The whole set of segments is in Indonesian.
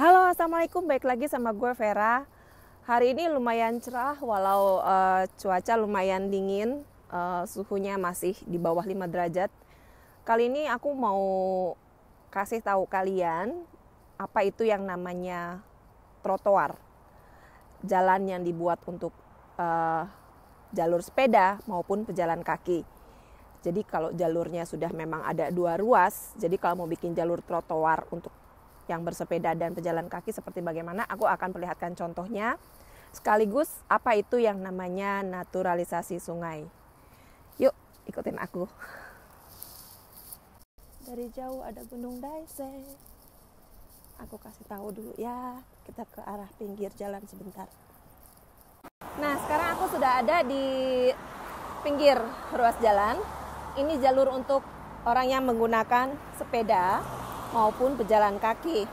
Halo, assalamualaikum. Baik lagi sama gue Vera. Hari ini lumayan cerah, walau uh, cuaca lumayan dingin, uh, suhunya masih di bawah 5 derajat. Kali ini aku mau kasih tahu kalian apa itu yang namanya trotoar, jalan yang dibuat untuk uh, jalur sepeda maupun pejalan kaki. Jadi kalau jalurnya sudah memang ada dua ruas, jadi kalau mau bikin jalur trotoar untuk yang bersepeda dan pejalan kaki seperti bagaimana aku akan perlihatkan contohnya sekaligus apa itu yang namanya naturalisasi sungai. Yuk, ikutin aku. Dari jauh ada Gunung Daise. Aku kasih tahu dulu ya, kita ke arah pinggir jalan sebentar. Nah, sekarang aku sudah ada di pinggir ruas jalan. Ini jalur untuk orang yang menggunakan sepeda maupun pejalan kaki.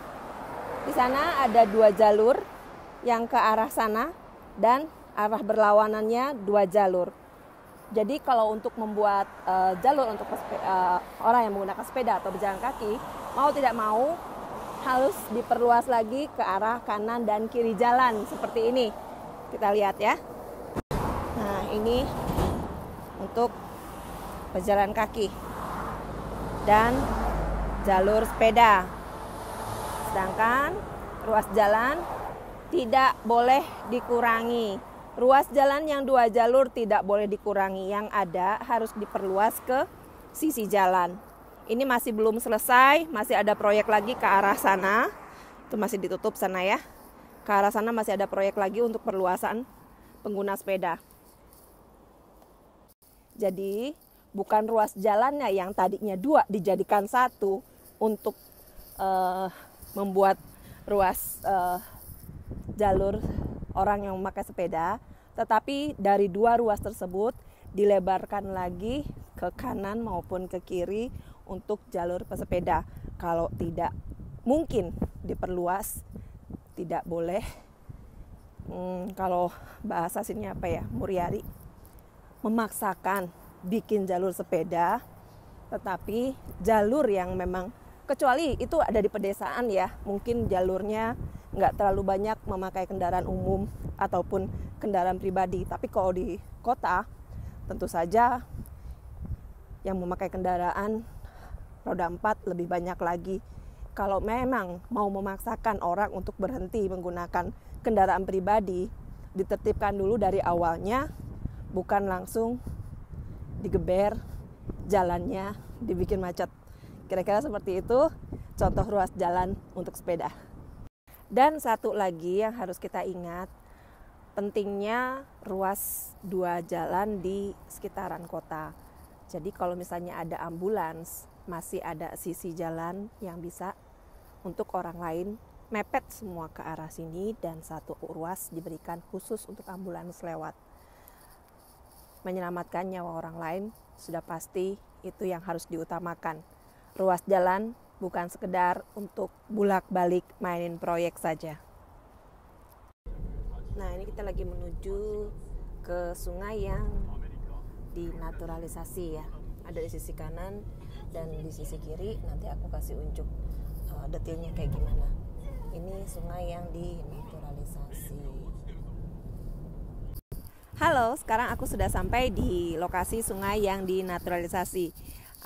Di sana ada dua jalur yang ke arah sana dan arah berlawanannya dua jalur. Jadi kalau untuk membuat uh, jalur untuk uh, orang yang menggunakan sepeda atau berjalan kaki, mau tidak mau harus diperluas lagi ke arah kanan dan kiri jalan seperti ini. Kita lihat ya. Nah, ini untuk pejalan kaki. Dan jalur sepeda. Sedangkan ruas jalan tidak boleh dikurangi. Ruas jalan yang dua jalur tidak boleh dikurangi, yang ada harus diperluas ke sisi jalan. Ini masih belum selesai, masih ada proyek lagi ke arah sana. Itu masih ditutup sana ya. Ke arah sana masih ada proyek lagi untuk perluasan pengguna sepeda. Jadi, bukan ruas jalannya yang tadinya dua dijadikan satu, untuk uh, membuat ruas uh, jalur orang yang memakai sepeda, tetapi dari dua ruas tersebut dilebarkan lagi ke kanan maupun ke kiri untuk jalur pesepeda. Kalau tidak mungkin diperluas, tidak boleh. Hmm, kalau bahasa sini apa ya, Muriari memaksakan bikin jalur sepeda, tetapi jalur yang memang kecuali itu ada di pedesaan ya mungkin jalurnya nggak terlalu banyak memakai kendaraan umum ataupun kendaraan pribadi tapi kalau di kota tentu saja yang memakai kendaraan roda empat lebih banyak lagi kalau memang mau memaksakan orang untuk berhenti menggunakan kendaraan pribadi ditertibkan dulu dari awalnya bukan langsung digeber jalannya dibikin macet Kira-kira seperti itu contoh ruas jalan untuk sepeda. Dan satu lagi yang harus kita ingat, pentingnya ruas dua jalan di sekitaran kota. Jadi kalau misalnya ada ambulans, masih ada sisi jalan yang bisa untuk orang lain mepet semua ke arah sini dan satu ruas diberikan khusus untuk ambulans lewat. Menyelamatkan nyawa orang lain sudah pasti itu yang harus diutamakan ruas jalan bukan sekedar untuk bulak-balik mainin proyek saja. Nah, ini kita lagi menuju ke sungai yang dinaturalisasi ya. Ada di sisi kanan dan di sisi kiri. Nanti aku kasih unjuk uh, detailnya kayak gimana. Ini sungai yang dinaturalisasi. Halo, sekarang aku sudah sampai di lokasi sungai yang dinaturalisasi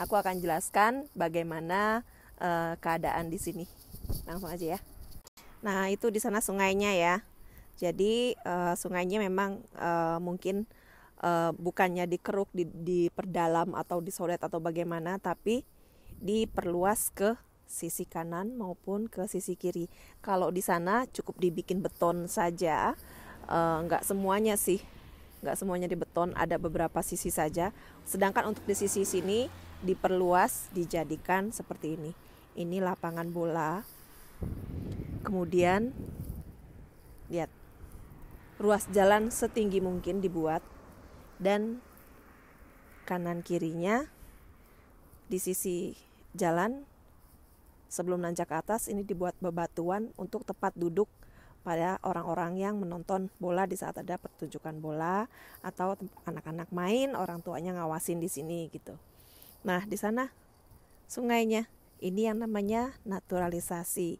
Aku akan jelaskan bagaimana uh, keadaan di sini. Langsung aja ya. Nah, itu di sana sungainya ya. Jadi uh, sungainya memang uh, mungkin uh, bukannya dikeruk, di, diperdalam atau disoret atau bagaimana, tapi diperluas ke sisi kanan maupun ke sisi kiri. Kalau di sana cukup dibikin beton saja, nggak uh, semuanya sih nggak semuanya di beton, ada beberapa sisi saja. Sedangkan untuk di sisi sini diperluas dijadikan seperti ini. Ini lapangan bola. Kemudian lihat. Ruas jalan setinggi mungkin dibuat dan kanan kirinya di sisi jalan sebelum nanjak ke atas ini dibuat bebatuan untuk tepat duduk pada orang-orang yang menonton bola di saat ada pertunjukan bola atau anak-anak main, orang tuanya ngawasin di sini gitu. Nah, di sana sungainya. Ini yang namanya naturalisasi.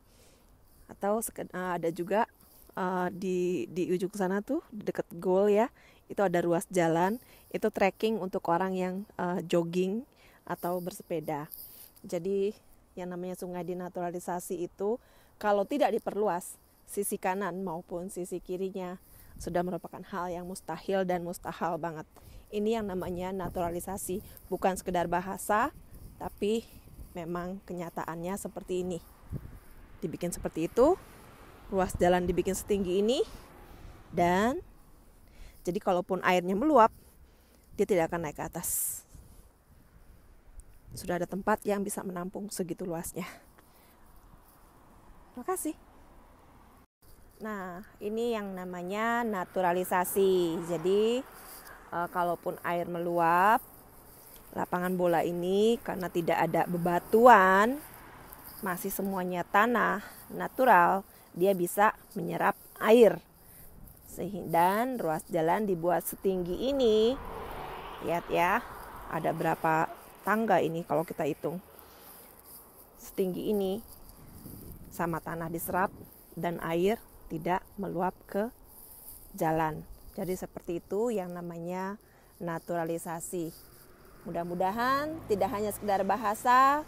Atau eh, ada juga uh, di di ujung sana tuh dekat goal ya. Itu ada ruas jalan, itu trekking untuk orang yang uh, jogging atau bersepeda. Jadi yang namanya sungai dinaturalisasi itu kalau tidak diperluas sisi kanan maupun sisi kirinya sudah merupakan hal yang mustahil dan mustahil banget. Ini yang namanya naturalisasi, bukan sekedar bahasa, tapi memang kenyataannya seperti ini. Dibikin seperti itu, ruas jalan dibikin setinggi ini, dan jadi kalaupun airnya meluap, dia tidak akan naik ke atas. Sudah ada tempat yang bisa menampung segitu luasnya. Terima kasih. Nah, ini yang namanya naturalisasi. Jadi, e, kalaupun air meluap, lapangan bola ini karena tidak ada bebatuan, masih semuanya tanah natural, dia bisa menyerap air. Dan ruas jalan dibuat setinggi ini. Lihat ya, ada berapa tangga ini kalau kita hitung. Setinggi ini sama tanah diserap dan air tidak meluap ke jalan. Jadi seperti itu yang namanya naturalisasi. Mudah-mudahan tidak hanya sekedar bahasa,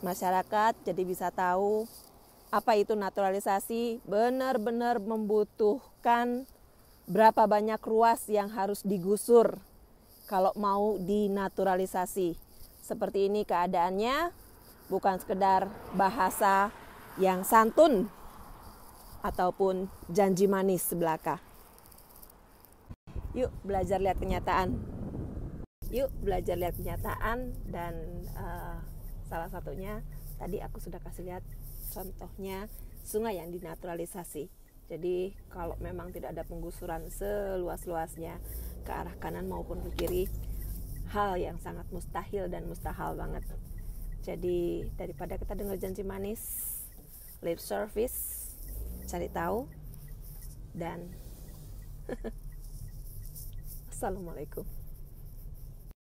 masyarakat jadi bisa tahu apa itu naturalisasi benar-benar membutuhkan berapa banyak ruas yang harus digusur kalau mau dinaturalisasi. Seperti ini keadaannya, bukan sekedar bahasa yang santun ataupun janji manis sebelaka. Yuk belajar lihat kenyataan. Yuk belajar lihat kenyataan dan uh, salah satunya tadi aku sudah kasih lihat contohnya sungai yang dinaturalisasi. Jadi kalau memang tidak ada penggusuran seluas-luasnya ke arah kanan maupun ke kiri, hal yang sangat mustahil dan mustahil banget. Jadi daripada kita dengar janji manis, lip service, cari tahu dan assalamualaikum